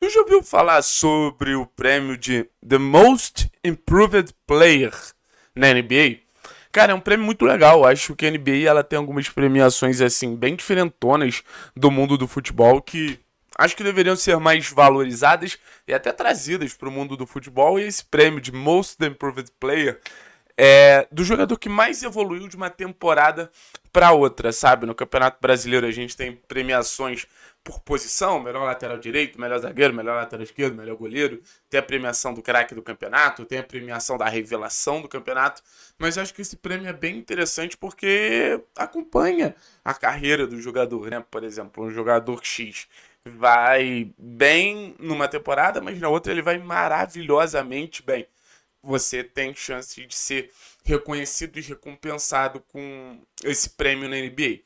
Tu já ouviu falar sobre o prêmio de The Most Improved Player na NBA? Cara, é um prêmio muito legal. Acho que a NBA ela tem algumas premiações assim bem diferentonas do mundo do futebol que acho que deveriam ser mais valorizadas e até trazidas para o mundo do futebol. E esse prêmio de Most Improved Player é, do jogador que mais evoluiu de uma temporada para outra, sabe? No Campeonato Brasileiro a gente tem premiações por posição, melhor lateral direito, melhor zagueiro, melhor lateral esquerdo, melhor goleiro, tem a premiação do craque do campeonato, tem a premiação da revelação do campeonato, mas acho que esse prêmio é bem interessante porque acompanha a carreira do jogador, né? Por exemplo, um jogador X vai bem numa temporada, mas na outra ele vai maravilhosamente bem. Você tem chance de ser reconhecido e recompensado com esse prêmio na NBA.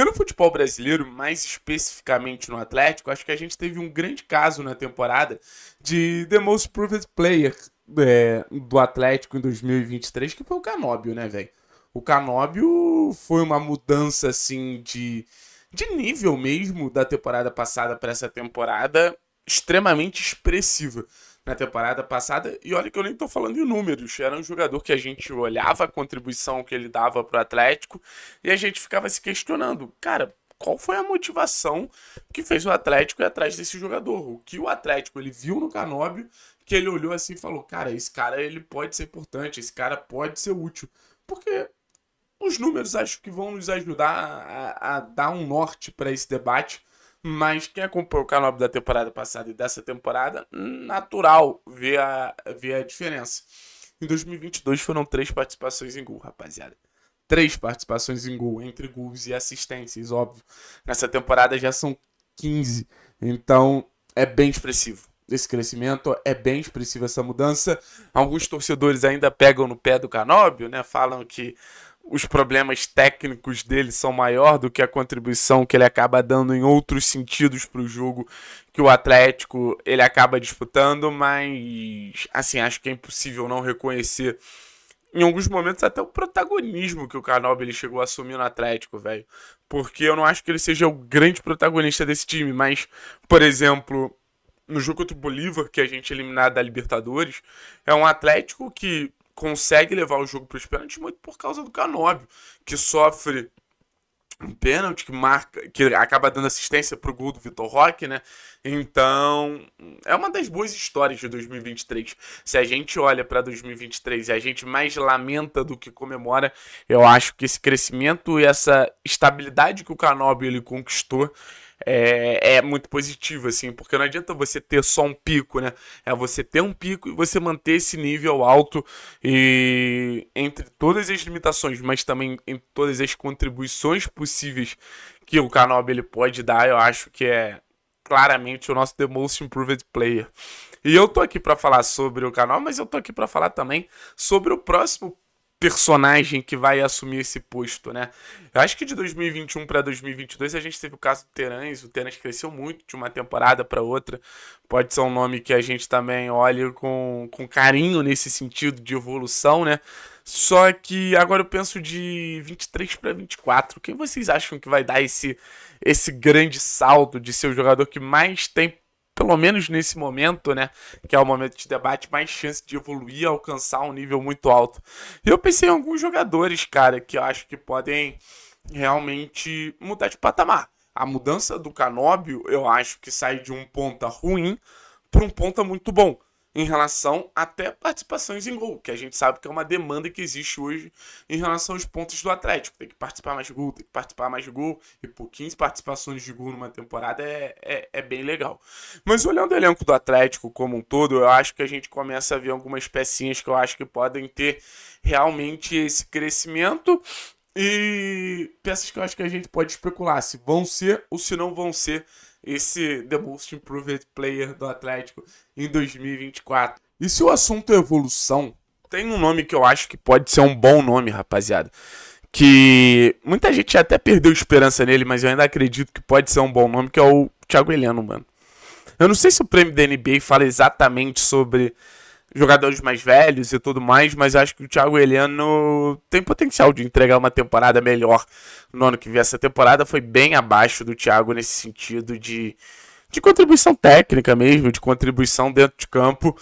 E no futebol brasileiro, mais especificamente no Atlético, acho que a gente teve um grande caso na temporada de The Most Proved Player é, do Atlético em 2023, que foi o Canóbio, né, velho? O Canóbio foi uma mudança, assim, de, de nível mesmo da temporada passada para essa temporada extremamente expressiva na temporada passada. E olha que eu nem estou falando em números. Era é um jogador que a gente olhava a contribuição que ele dava para o Atlético e a gente ficava se questionando, cara, qual foi a motivação que fez o Atlético ir atrás desse jogador? O que o Atlético ele viu no Canóbio que ele olhou assim e falou, cara, esse cara ele pode ser importante, esse cara pode ser útil. Porque os números acho que vão nos ajudar a, a dar um norte para esse debate mas quem acompanhou o canal da temporada passada e dessa temporada, natural ver a, ver a diferença. Em 2022 foram três participações em gol, rapaziada. Três participações em gol, entre gols e assistências, óbvio. Nessa temporada já são 15. Então é bem expressivo. Esse crescimento é bem expressivo essa mudança. Alguns torcedores ainda pegam no pé do Canóbio, né? Falam que os problemas técnicos dele são maior do que a contribuição que ele acaba dando em outros sentidos para o jogo que o Atlético ele acaba disputando, mas assim acho que é impossível não reconhecer em alguns momentos até o protagonismo que o Canobi ele chegou a assumir no Atlético, velho. Porque eu não acho que ele seja o grande protagonista desse time, mas por exemplo no jogo contra o Bolívar, que a gente é eliminado da Libertadores, é um Atlético que consegue levar o jogo para os pênaltis muito por causa do Canóbio, que sofre um pênalti que marca, que acaba dando assistência para o gol do Vitor Roque, né? Então, é uma das boas histórias de 2023. Se a gente olha para 2023 e a gente mais lamenta do que comemora, eu acho que esse crescimento e essa estabilidade que o Canobi ele conquistou é, é, muito positivo, assim, porque não adianta você ter só um pico, né? É você ter um pico e você manter esse nível alto e entre todas as limitações, mas também em todas as contribuições possíveis que o Canobi ele pode dar, eu acho que é claramente o nosso The Most Improved Player. E eu tô aqui para falar sobre o canal, mas eu tô aqui para falar também sobre o próximo personagem que vai assumir esse posto, né? Eu acho que de 2021 para 2022 a gente teve o caso do Terãs, o Terãs cresceu muito de uma temporada para outra. Pode ser um nome que a gente também olhe com, com carinho nesse sentido de evolução, né? Só que agora eu penso de 23 para 24. Quem vocês acham que vai dar esse esse grande salto de ser o jogador que mais tem pelo menos nesse momento, né? Que é o momento de debate, mais chance de evoluir, alcançar um nível muito alto. Eu pensei em alguns jogadores, cara, que eu acho que podem realmente mudar de patamar. A mudança do Canóbio, eu acho que sai de um ponta ruim para um ponta muito bom em relação até participações em gol, que a gente sabe que é uma demanda que existe hoje em relação aos pontos do Atlético. Tem que participar mais de gol, tem que participar mais de gol, e por 15 participações de gol numa temporada é, é, é bem legal. Mas olhando o elenco do Atlético como um todo, eu acho que a gente começa a ver algumas pecinhas que eu acho que podem ter realmente esse crescimento. E peças que eu acho que a gente pode especular se vão ser ou se não vão ser esse The Most Improved Player do Atlético em 2024. E se o assunto é evolução, tem um nome que eu acho que pode ser um bom nome, rapaziada. Que muita gente até perdeu esperança nele, mas eu ainda acredito que pode ser um bom nome, que é o Thiago Heleno, mano. Eu não sei se o prêmio da NBA fala exatamente sobre jogadores mais velhos e tudo mais, mas acho que o Thiago Heleno tem potencial de entregar uma temporada melhor no ano que vem. Essa temporada foi bem abaixo do Thiago nesse sentido de, de contribuição técnica mesmo, de contribuição dentro de campo.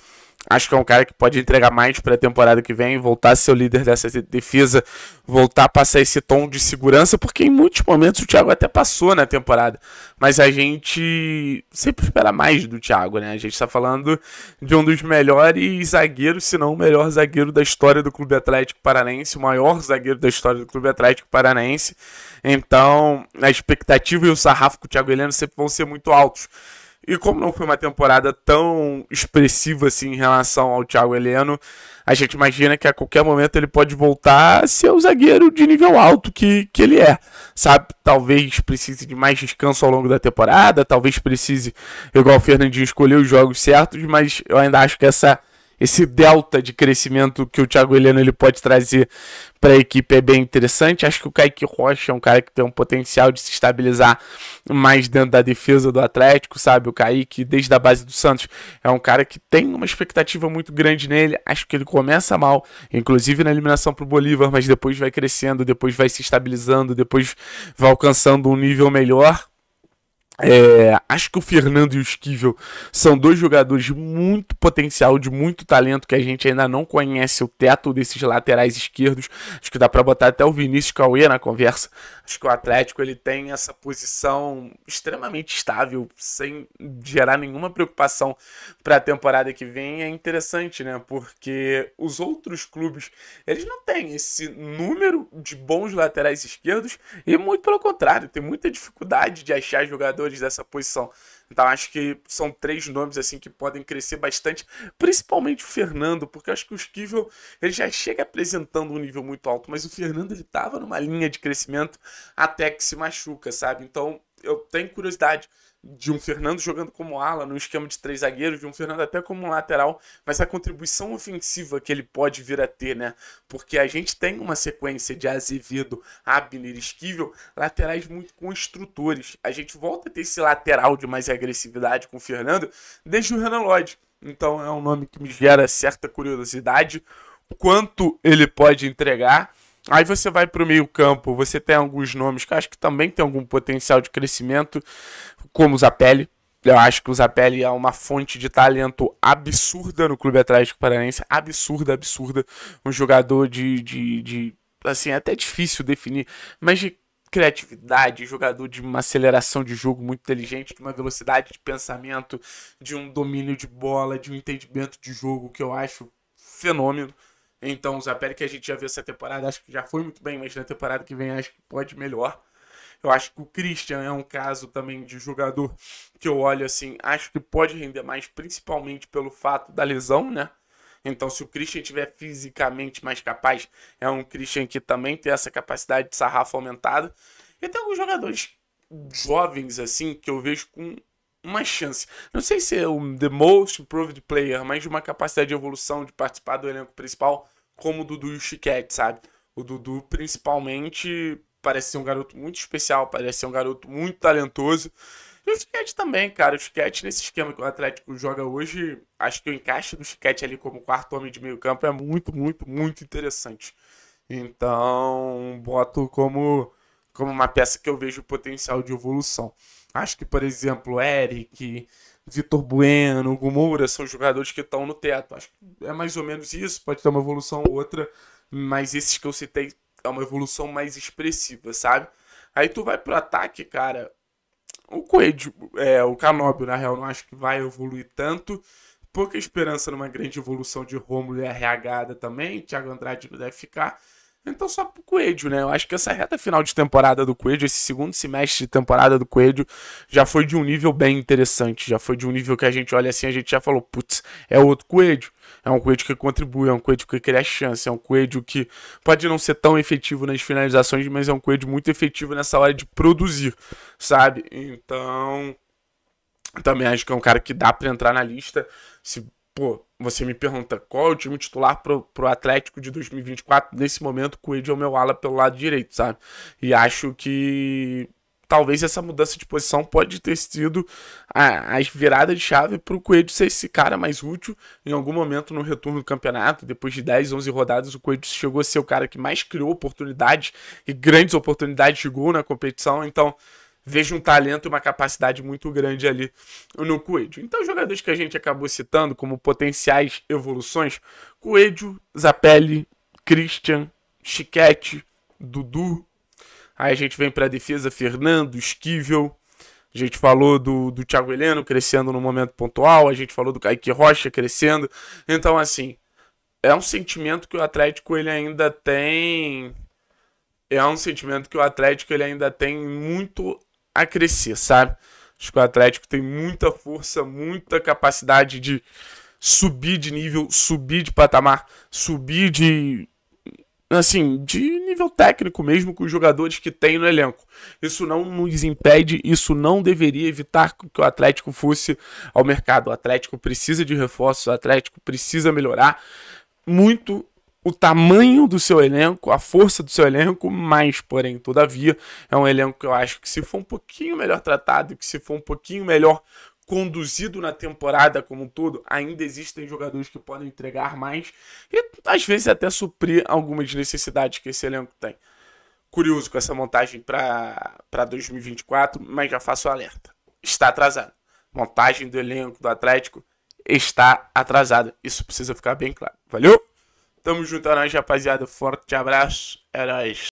Acho que é um cara que pode entregar mais para a temporada que vem, voltar a ser o líder dessa defesa, voltar a passar esse tom de segurança, porque em muitos momentos o Thiago até passou na temporada. Mas a gente sempre espera mais do Thiago, né? A gente está falando de um dos melhores zagueiros, se não o melhor zagueiro da história do Clube Atlético Paranaense, o maior zagueiro da história do Clube Atlético Paranaense. Então, a expectativa e o sarrafo com o Thiago Heleno sempre vão ser muito altos. E como não foi uma temporada tão expressiva assim em relação ao Thiago Heleno, a gente imagina que a qualquer momento ele pode voltar a ser o zagueiro de nível alto que, que ele é, sabe? Talvez precise de mais descanso ao longo da temporada, talvez precise, igual o Fernandinho, escolher os jogos certos, mas eu ainda acho que essa esse delta de crescimento que o Thiago Heleno ele pode trazer para a equipe é bem interessante. Acho que o Kaique Rocha é um cara que tem um potencial de se estabilizar mais dentro da defesa do Atlético, sabe? O Kaique, desde a base do Santos, é um cara que tem uma expectativa muito grande nele. Acho que ele começa mal, inclusive na eliminação para o Bolívar, mas depois vai crescendo, depois vai se estabilizando, depois vai alcançando um nível melhor. É, acho que o Fernando e o Esquivel são dois jogadores de muito potencial, de muito talento, que a gente ainda não conhece o teto desses laterais esquerdos. Acho que dá para botar até o Vinícius Cauê na conversa. Acho que o Atlético ele tem essa posição extremamente estável, sem gerar nenhuma preocupação para a temporada que vem. É interessante, né? Porque os outros clubes eles não têm esse número de bons laterais esquerdos e muito pelo contrário, tem muita dificuldade de achar jogadores jogadores dessa posição. Então acho que são três nomes assim que podem crescer bastante, principalmente o Fernando, porque acho que o Esquivel ele já chega apresentando um nível muito alto, mas o Fernando ele tava numa linha de crescimento até que se machuca, sabe? Então eu tenho curiosidade de um Fernando jogando como ala, no esquema de três zagueiros, de um Fernando até como lateral, mas a contribuição ofensiva que ele pode vir a ter, né? Porque a gente tem uma sequência de Azevedo, Abner, Esquivel, laterais muito construtores. A gente volta a ter esse lateral de mais agressividade com o Fernando desde o Renan Lodge. Então é um nome que me gera certa curiosidade quanto ele pode entregar Aí você vai para o meio-campo, você tem alguns nomes que acho que também tem algum potencial de crescimento, como o Zapelli. Eu acho que o Zapelli é uma fonte de talento absurda no Clube Atlético Paranaense. Absurda, absurda. Um jogador de, de, de. Assim, é até difícil definir, mas de criatividade, jogador de uma aceleração de jogo muito inteligente, de uma velocidade de pensamento, de um domínio de bola, de um entendimento de jogo que eu acho fenômeno. Então, o Zapelli que a gente já viu essa temporada, acho que já foi muito bem, mas na temporada que vem acho que pode melhor. Eu acho que o Christian é um caso também de jogador que eu olho assim, acho que pode render mais, principalmente pelo fato da lesão, né? Então, se o Christian tiver fisicamente mais capaz, é um Christian que também tem essa capacidade de sarrafo aumentada. E tem alguns jogadores jovens, assim, que eu vejo com uma chance. Não sei se é o The Most Improved Player, mas de uma capacidade de evolução, de participar do elenco principal, como o Dudu e o Chiquete, sabe? O Dudu, principalmente, parece ser um garoto muito especial, parece ser um garoto muito talentoso. E o Chiquete também, cara. O Chiquete, nesse esquema que o Atlético joga hoje, acho que o encaixe do Chiquete ali como quarto homem de meio campo é muito, muito, muito interessante. Então, boto como, como uma peça que eu vejo potencial de evolução. Acho que, por exemplo, Eric, Vitor Bueno, Gumura são jogadores que estão no teto. Acho que é mais ou menos isso, pode ter uma evolução ou outra, mas esses que eu citei é uma evolução mais expressiva, sabe? Aí tu vai pro ataque, cara. O Coelho, é, o Canóbio, na real, não acho que vai evoluir tanto. Pouca esperança numa grande evolução de Romulo e RH também. Thiago Andrade não deve ficar. Então só pro Coelho, né? Eu acho que essa reta final de temporada do Coelho, esse segundo semestre de temporada do Coelho, já foi de um nível bem interessante. Já foi de um nível que a gente olha assim, a gente já falou, putz, é outro Coelho. É um Coelho que contribui, é um Coelho que cria chance, é um Coelho que pode não ser tão efetivo nas finalizações, mas é um Coelho muito efetivo nessa hora de produzir, sabe? Então, também acho que é um cara que dá para entrar na lista. Se pô, você me pergunta qual é o time titular pro, pro Atlético de 2024, nesse momento, Coelho é o meu ala pelo lado direito, sabe? E acho que talvez essa mudança de posição pode ter sido a, a virada de chave para o Coelho ser esse cara mais útil em algum momento no retorno do campeonato. Depois de 10, 11 rodadas, o Coelho chegou a ser o cara que mais criou oportunidades e grandes oportunidades de gol na competição. Então, vejo um talento e uma capacidade muito grande ali no Coelho. Então, os jogadores que a gente acabou citando como potenciais evoluções: Coelho, Zapelli, Christian, Chiquete, Dudu. Aí a gente vem para a defesa: Fernando, Esquivel. A gente falou do, do Thiago Heleno crescendo no momento pontual, a gente falou do Kaique Rocha crescendo. Então, assim, é um sentimento que o Atlético ele ainda tem. É um sentimento que o Atlético ele ainda tem muito a crescer, sabe? Acho que o Atlético tem muita força, muita capacidade de subir de nível, subir de patamar, subir de. Assim, de nível técnico mesmo com os jogadores que tem no elenco. Isso não nos impede, isso não deveria evitar que o Atlético fosse ao mercado. O Atlético precisa de reforços, o Atlético precisa melhorar muito o tamanho do seu elenco, a força do seu elenco, mas, porém, todavia, é um elenco que eu acho que se for um pouquinho melhor tratado, que se for um pouquinho melhor conduzido na temporada como um todo, ainda existem jogadores que podem entregar mais e às vezes até suprir algumas necessidades que esse elenco tem. Curioso com essa montagem para 2024, mas já faço alerta. Está atrasado. Montagem do elenco do Atlético está atrasada. Isso precisa ficar bem claro. Valeu? Tamo junto, a é nós rapaziada. Forte abraço. É nóis.